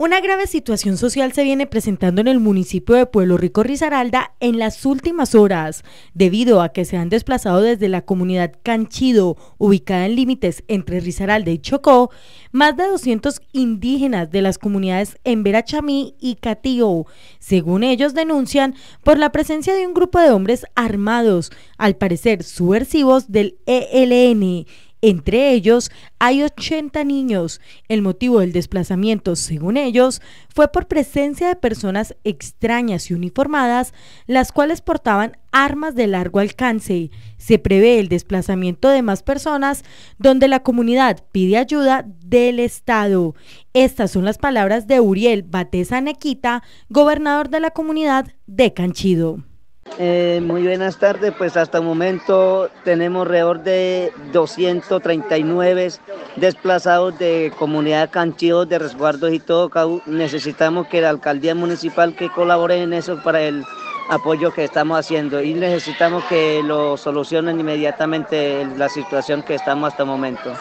Una grave situación social se viene presentando en el municipio de Pueblo Rico Rizaralda, en las últimas horas, debido a que se han desplazado desde la comunidad Canchido, ubicada en límites entre Rizaralda y Chocó, más de 200 indígenas de las comunidades Emberachamí y Catío, según ellos denuncian por la presencia de un grupo de hombres armados, al parecer subversivos del ELN, entre ellos hay 80 niños. El motivo del desplazamiento, según ellos, fue por presencia de personas extrañas y uniformadas, las cuales portaban armas de largo alcance. Se prevé el desplazamiento de más personas donde la comunidad pide ayuda del Estado. Estas son las palabras de Uriel Batesa Nequita, gobernador de la comunidad de Canchido. Eh, muy buenas tardes, pues hasta el momento tenemos alrededor de 239 desplazados de comunidad canchido de resguardos y todo. Necesitamos que la alcaldía municipal que colabore en eso para el apoyo que estamos haciendo y necesitamos que lo solucionen inmediatamente la situación que estamos hasta el momento.